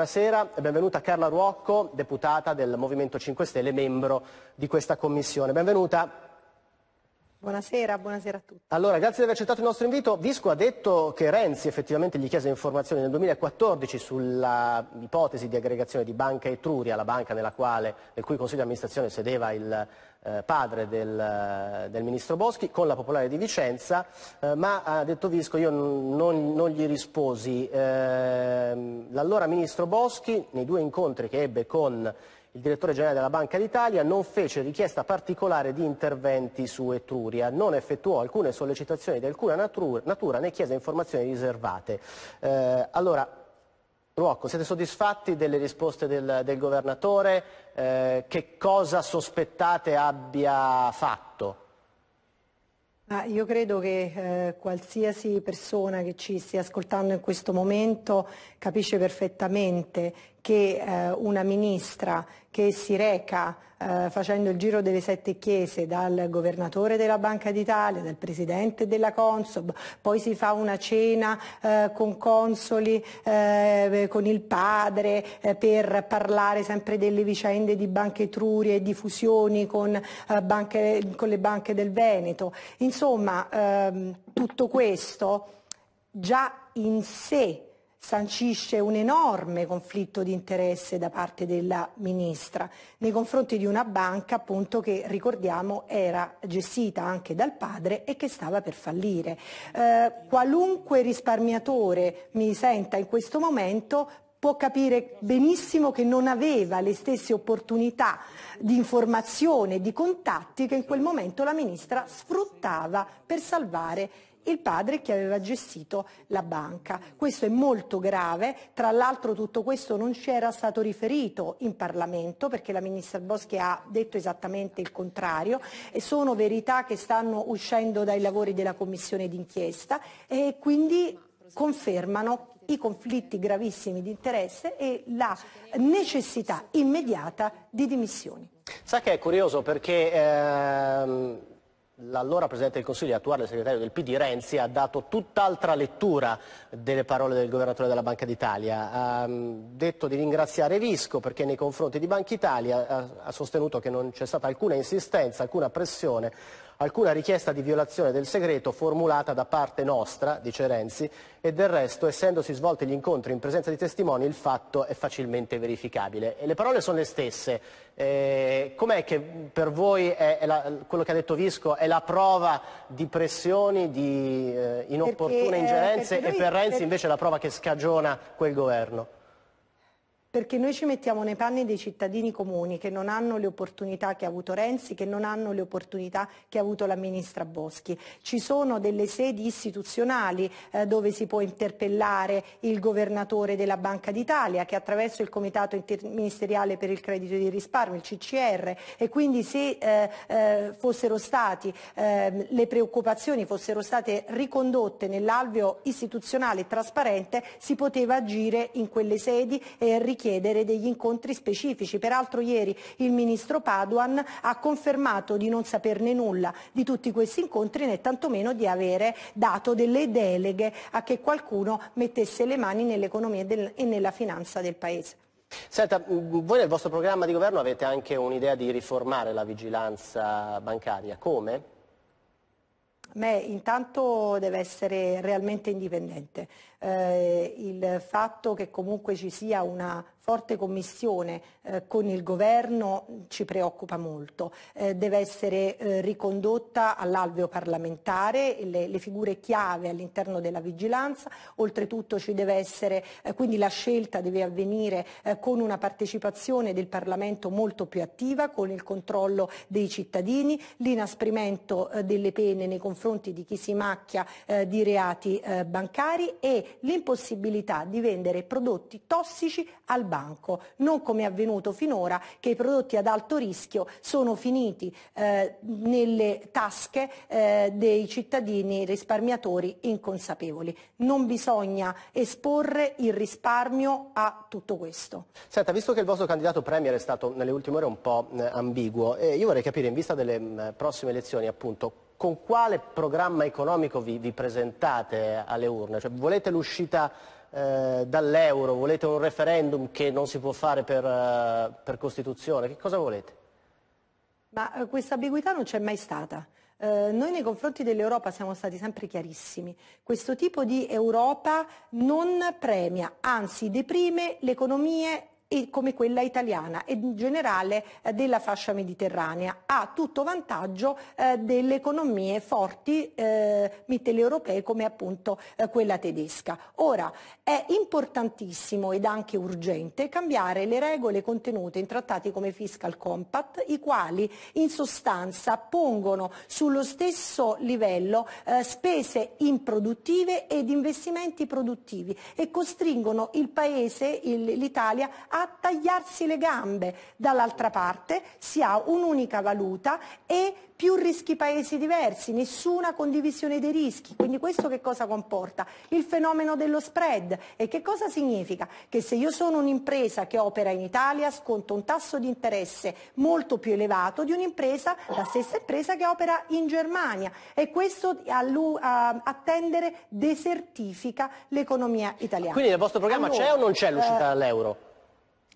Buonasera e benvenuta Carla Ruocco, deputata del Movimento 5 Stelle, membro di questa commissione. Benvenuta. Buonasera, buonasera a tutti. Allora, grazie di aver accettato il nostro invito. Visco ha detto che Renzi effettivamente gli chiese informazioni nel 2014 sulla ipotesi di aggregazione di Banca Etruria, la banca quale, nel cui consiglio di amministrazione sedeva il eh, padre del, del, ministro Boschi, con la Popolare di Vicenza, eh, ma ha detto Visco io non, non gli risposi. Eh, l'allora ministro Boschi, nei due incontri che ebbe con il direttore generale della Banca d'Italia non fece richiesta particolare di interventi su Etruria, non effettuò alcune sollecitazioni di alcuna natura né chiese informazioni riservate. Eh, allora, Ruocco, siete soddisfatti delle risposte del, del governatore? Eh, che cosa sospettate abbia fatto? Ah, io credo che eh, qualsiasi persona che ci stia ascoltando in questo momento capisce perfettamente che eh, una ministra che si reca eh, facendo il giro delle sette chiese dal governatore della Banca d'Italia, dal presidente della Consob, poi si fa una cena eh, con consoli, eh, con il padre eh, per parlare sempre delle vicende di Banche Etruria e di fusioni con, eh, banche, con le banche del Veneto. Insomma, ehm, tutto questo già in sé sancisce un enorme conflitto di interesse da parte della ministra nei confronti di una banca appunto che ricordiamo era gestita anche dal padre e che stava per fallire. Eh, qualunque risparmiatore mi senta in questo momento può capire benissimo che non aveva le stesse opportunità di informazione, e di contatti che in quel momento la ministra sfruttava per salvare il padre che aveva gestito la banca. Questo è molto grave, tra l'altro tutto questo non ci era stato riferito in Parlamento perché la Ministra Boschi ha detto esattamente il contrario e sono verità che stanno uscendo dai lavori della Commissione d'inchiesta e quindi confermano i conflitti gravissimi di interesse e la necessità immediata di dimissioni. Sa che è curioso perché ehm l'allora Presidente del Consiglio, e attuale segretario del PD Renzi, ha dato tutt'altra lettura delle parole del Governatore della Banca d'Italia. Ha mm, detto di ringraziare Visco perché nei confronti di Banca Italia ha sostenuto che non c'è stata alcuna insistenza, alcuna pressione alcuna richiesta di violazione del segreto formulata da parte nostra, dice Renzi, e del resto, essendosi svolti gli incontri in presenza di testimoni, il fatto è facilmente verificabile. E le parole sono le stesse. Eh, Com'è che per voi è, è la, quello che ha detto Visco è la prova di pressioni, di eh, inopportune perché, eh, ingerenze perché lui, e per Renzi perché... invece è la prova che scagiona quel governo? perché noi ci mettiamo nei panni dei cittadini comuni che non hanno le opportunità che ha avuto Renzi, che non hanno le opportunità che ha avuto la ministra Boschi. Ci sono delle sedi istituzionali eh, dove si può interpellare il governatore della Banca d'Italia che attraverso il Comitato Interministeriale per il Credito di Risparmio, il CCR, e quindi se eh, eh, fossero stati, ehm, le preoccupazioni fossero state ricondotte nell'alveo istituzionale e trasparente si poteva agire in quelle sedi e richiedere chiedere degli incontri specifici. Peraltro ieri il ministro Paduan ha confermato di non saperne nulla di tutti questi incontri né tantomeno di avere dato delle deleghe a che qualcuno mettesse le mani nell'economia e nella finanza del Paese. Senta, mm, voi nel vostro programma di governo avete anche un'idea di riformare la vigilanza bancaria. Come? Beh, intanto deve essere realmente indipendente eh, il fatto che comunque ci sia una forte commissione eh, con il governo ci preoccupa molto. Eh, deve essere eh, ricondotta all'alveo parlamentare, le, le, figure chiave all'interno della vigilanza, oltretutto ci deve essere, eh, quindi la scelta deve avvenire eh, con una partecipazione del Parlamento molto più attiva, con il controllo dei cittadini, l'inasprimento delle pene nei confronti di chi si macchia di reati bancari e l'impossibilità di vendere prodotti tossici al banco, non come è avvenuto finora che i prodotti ad alto rischio sono finiti eh, nelle tasche eh, dei cittadini risparmiatori inconsapevoli. Non bisogna esporre il risparmio a tutto questo. Senta, visto che il vostro candidato Premier è stato nelle ultime ore un po' eh, ambiguo, eh, io vorrei capire in vista delle mm, prossime elezioni appunto con quale programma economico vi, vi presentate alle urne? Cioè, volete l'uscita eh, dall'euro, volete un referendum che non si può fare per, eh, per Costituzione, che cosa volete? Ma eh, questa ambiguità non c'è mai stata. Eh, noi nei confronti dell'Europa siamo stati sempre chiarissimi. Questo tipo di Europa non premia, anzi deprime le economie e come quella italiana e in generale eh, della fascia mediterranea, a tutto vantaggio eh, delle economie forti eh, mitteleuropee come appunto quella tedesca. Ora, è importantissimo ed anche urgente cambiare le regole contenute in trattati come Fiscal Compact, i quali in sostanza pongono sullo stesso livello eh, spese improduttive ed investimenti produttivi e costringono il Paese, l'Italia, a tagliarsi le gambe. Dall'altra parte si ha un'unica valuta e più rischi paesi diversi, nessuna condivisione dei rischi. Quindi questo che cosa comporta? Il fenomeno dello spread. E che cosa significa? Che se io sono un'impresa che opera in Italia sconto un tasso di interesse molto più elevato di un'impresa, la stessa impresa che opera in Germania. E questo a, tendere desertifica l'economia italiana. Quindi nel vostro programma allora, c'è o non c'è l'uscita dall'euro?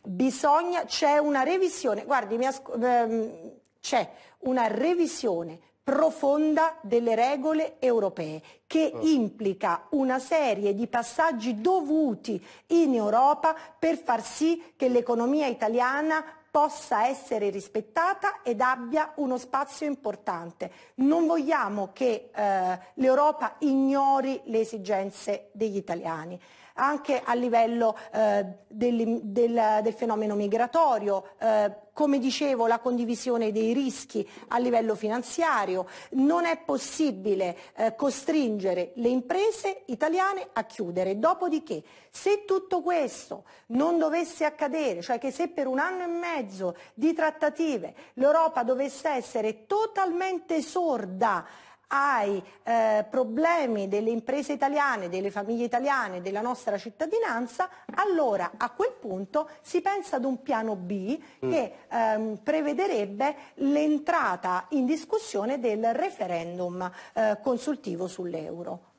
Bisogna, c'è una revisione, guardi, ehm, c'è una revisione profonda delle regole europee che certo. implica una serie di passaggi dovuti in Europa per far sì che l'economia italiana possa essere rispettata ed abbia uno spazio importante. Non vogliamo che eh, l'Europa ignori le esigenze degli italiani anche a livello eh, del, del, del, fenomeno migratorio, eh, come dicevo la condivisione dei rischi a livello finanziario. Non è possibile eh, costringere le imprese italiane a chiudere. Dopodiché, se tutto questo non dovesse accadere, cioè che se per un anno e mezzo di trattative l'Europa dovesse essere totalmente sorda ai eh, problemi delle imprese italiane, delle famiglie italiane, della nostra cittadinanza, allora a quel punto si pensa ad un piano B mm. che ehm, prevederebbe l'entrata in discussione del referendum eh, consultivo sull'euro.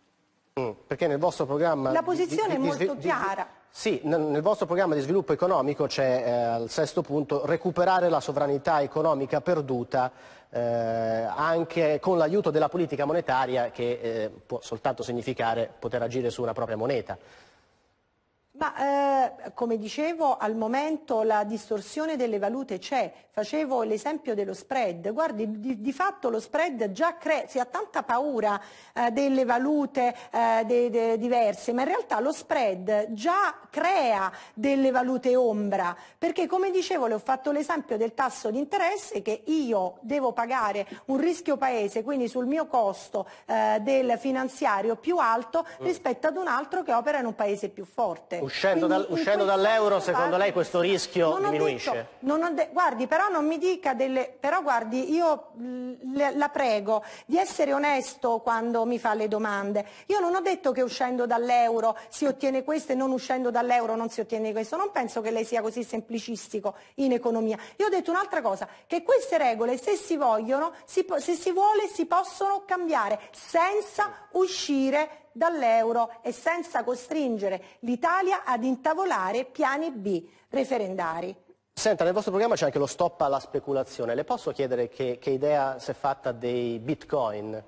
Mm. Perché nel vostro programma... La posizione di, di, è molto di, chiara. Sì, nel vostro programma di sviluppo economico c'è eh, al sesto punto recuperare la sovranità economica perduta eh, anche con l'aiuto della politica monetaria che eh, può soltanto significare poter agire su una propria moneta. Ma eh, come dicevo, al momento la distorsione delle valute c'è. Facevo l'esempio dello spread. Guardi, di, di fatto lo spread già crea, si ha tanta paura eh, delle valute eh, de, de, diverse, ma in realtà lo spread già crea delle valute ombra. Perché come dicevo, le ho fatto l'esempio del tasso di interesse che io devo pagare un rischio paese, quindi sul mio costo eh, del finanziario più alto mm. rispetto ad un altro che opera in un paese più forte uscendo, dal, uscendo dall'euro secondo lei questo rischio non diminuisce? Detto, de guardi, però non mi dica delle... però guardi, io le, la prego di essere onesto quando mi fa le domande. Io non ho detto che uscendo dall'euro si ottiene questo e non uscendo dall'euro non si ottiene questo. Non penso che lei sia così semplicistico in economia. Io ho detto un'altra cosa, che queste regole se si vogliono, si, se si vuole si possono cambiare senza uscire dall'euro e senza costringere l'Italia ad intavolare piani B referendari. Senta, nel vostro programma c'è anche lo stop alla speculazione. Le posso chiedere che, che idea si è fatta dei bitcoin?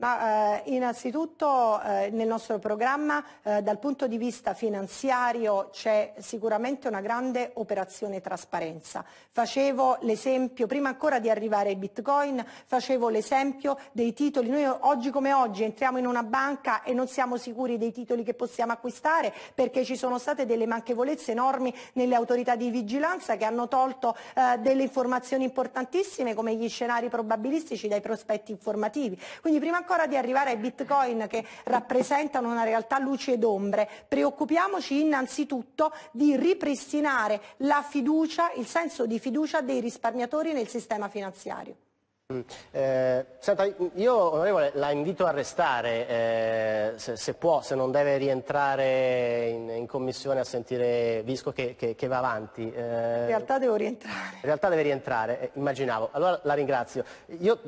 Ma eh, innanzitutto eh, nel nostro programma eh, dal punto di vista finanziario c'è sicuramente una grande operazione trasparenza. Facevo l'esempio, prima ancora di arrivare ai bitcoin, facevo l'esempio dei titoli. Noi oggi come oggi entriamo in una banca e non siamo sicuri dei titoli che possiamo acquistare perché ci sono state delle manchevolezze enormi nelle autorità di vigilanza che hanno tolto eh, delle informazioni importantissime come gli scenari probabilistici dai prospetti informativi. Quindi, ancora di arrivare ai bitcoin che rappresentano una realtà luci ed ombre, preoccupiamoci innanzitutto di ripristinare la fiducia, il senso di fiducia dei risparmiatori nel sistema finanziario. Mm, eh, senta, io onorevole la invito a restare eh, se, se, può, se non deve rientrare in, in commissione a sentire Visco che, che, che va avanti. Eh, in realtà devo rientrare. In realtà deve rientrare, eh, immaginavo. Allora la ringrazio. Io...